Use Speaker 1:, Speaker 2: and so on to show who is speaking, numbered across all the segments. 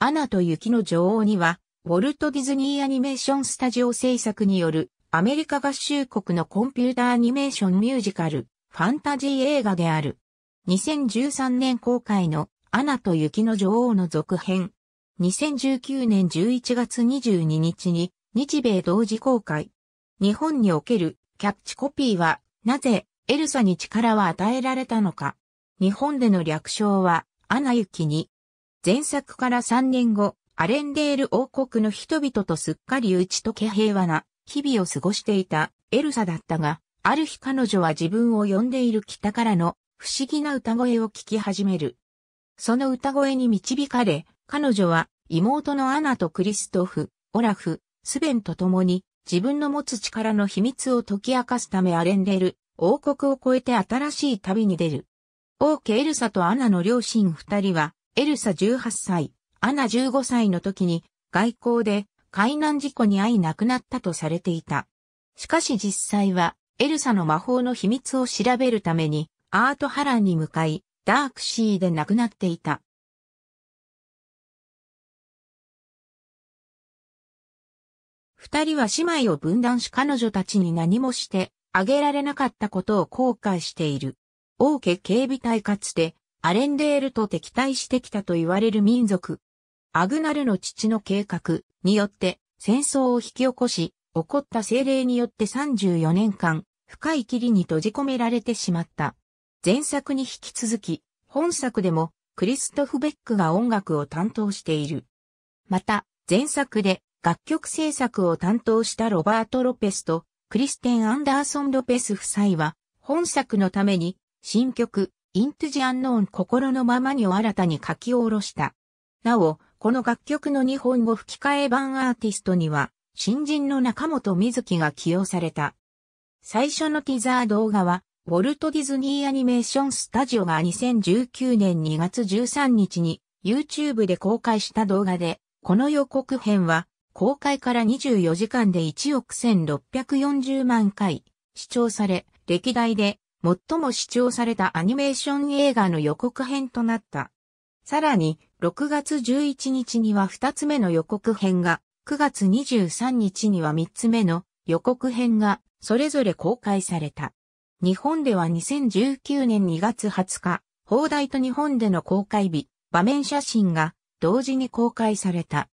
Speaker 1: アナと雪の女王には、ウォルト・ディズニー・アニメーション・スタジオ制作による、アメリカ合衆国のコンピューターアニメーションミュージカル、ファンタジー映画である。2013年公開の、アナと雪の女王の続編。2019年11月22日に、日米同時公開。日本における、キャッチコピーは、なぜ、エルサに力は与えられたのか。日本での略称は、アナ雪に、前作から3年後、アレンデール王国の人々とすっかり打ち解け平和な日々を過ごしていたエルサだったが、ある日彼女は自分を呼んでいる北からの不思議な歌声を聞き始める。その歌声に導かれ、彼女は妹のアナとクリストフ、オラフ、スベンと共に自分の持つ力の秘密を解き明かすためアレンデール、王国を越えて新しい旅に出る。王家エルサとアナの両親二人はエルサ18歳、アナ15歳の時に外交で海難事故に遭い亡くなったとされていた。しかし実際はエルサの魔法の秘密を調べるためにアートハランに向かいダークシーで亡くなっていた。二人は姉妹を分断し彼女たちに何もしてあげられなかったことを後悔している。王家警備隊かつてアレンデールと敵対してきたと言われる民族。アグナルの父の計画によって戦争を引き起こし、起こった精霊によって34年間、深い霧に閉じ込められてしまった。前作に引き続き、本作でもクリストフ・ベックが音楽を担当している。また、前作で楽曲制作を担当したロバート・ロペスとクリステン・アンダーソン・ロペス夫妻は、本作のために新曲イントゥジアンノーン心のままにを新たに書き下ろした。なお、この楽曲の日本語吹き替え版アーティストには、新人の中本瑞希が起用された。最初のティザー動画は、ウォルト・ディズニー・アニメーション・スタジオが2019年2月13日に YouTube で公開した動画で、この予告編は公開から24時間で1億1640万回視聴され、歴代で最も視聴されたアニメーション映画の予告編となった。さらに、6月11日には2つ目の予告編が、9月23日には3つ目の予告編が、それぞれ公開された。日本では2019年2月20日、放題と日本での公開日、場面写真が同時に公開された。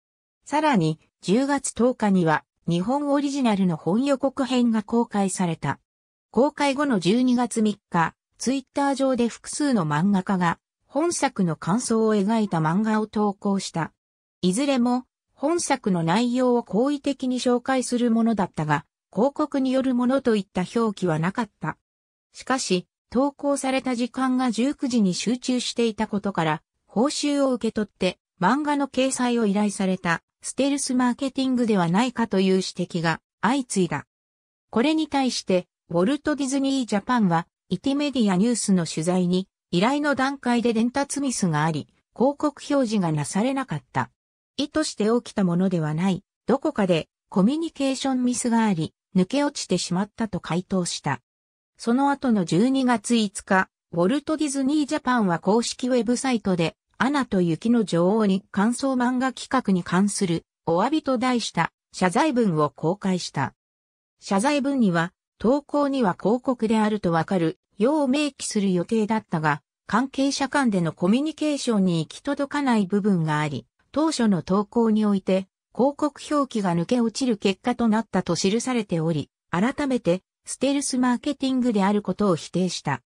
Speaker 1: さらに、10月10日には、日本オリジナルの本予告編が公開された。公開後の12月3日、ツイッター上で複数の漫画家が本作の感想を描いた漫画を投稿した。いずれも本作の内容を好意的に紹介するものだったが、広告によるものといった表記はなかった。しかし、投稿された時間が19時に集中していたことから、報酬を受け取って漫画の掲載を依頼されたステルスマーケティングではないかという指摘が相次いだ。これに対してウォルト・ディズニー・ジャパンは、イティメディアニュースの取材に、依頼の段階で伝達ミスがあり、広告表示がなされなかった。意図して起きたものではない、どこかでコミュニケーションミスがあり、抜け落ちてしまったと回答した。その後の12月5日、ウォルト・ディズニー・ジャパンは公式ウェブサイトで、アナと雪の女王に感想漫画企画に関するお詫びと題した謝罪文を公開した。謝罪文には、投稿には広告であるとわかるよう明記する予定だったが、関係者間でのコミュニケーションに行き届かない部分があり、当初の投稿において、広告表記が抜け落ちる結果となったと記されており、改めて、ステルスマーケティングであることを否定した。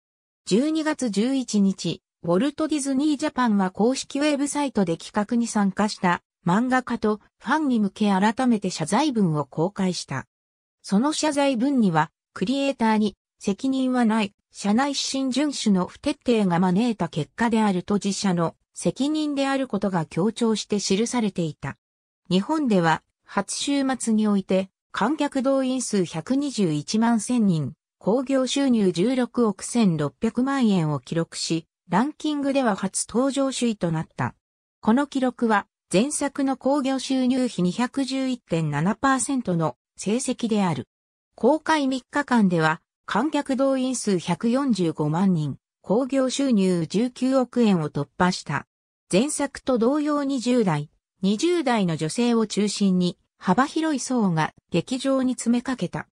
Speaker 1: 12月11日、ウォルト・ディズニー・ジャパンは公式ウェブサイトで企画に参加した漫画家とファンに向け改めて謝罪文を公開した。その謝罪文には、クリエイターに責任はない、社内指針遵守の不徹底が招いた結果であると自社の責任であることが強調して記されていた。日本では、初週末において、観客動員数121万1000人、興行収入16億1600万円を記録し、ランキングでは初登場首位となった。この記録は、前作の興行収入比211.7%の成績である。公開3日間では、観客動員数145万人、興行収入19億円を突破した。前作と同様20代、20代の女性を中心に幅広い層が劇場に詰めかけた。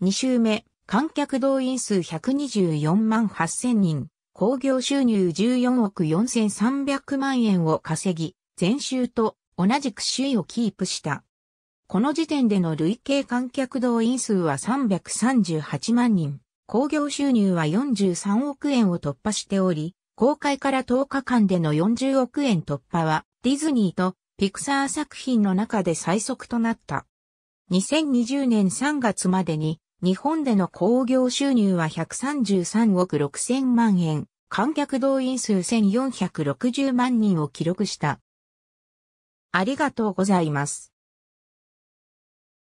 Speaker 1: 2週目、観客動員数124万8000人、興行収入14億4300万円を稼ぎ、前週と同じく首位をキープした。この時点での累計観客動員数は338万人、興行収入は43億円を突破しており、公開から10日間での40億円突破は、ディズニーとピクサー作品の中で最速となった。2020年3月までに、日本での興行収入は133億6000万円、観客動員数1460万人を記録した。ありがとうございます。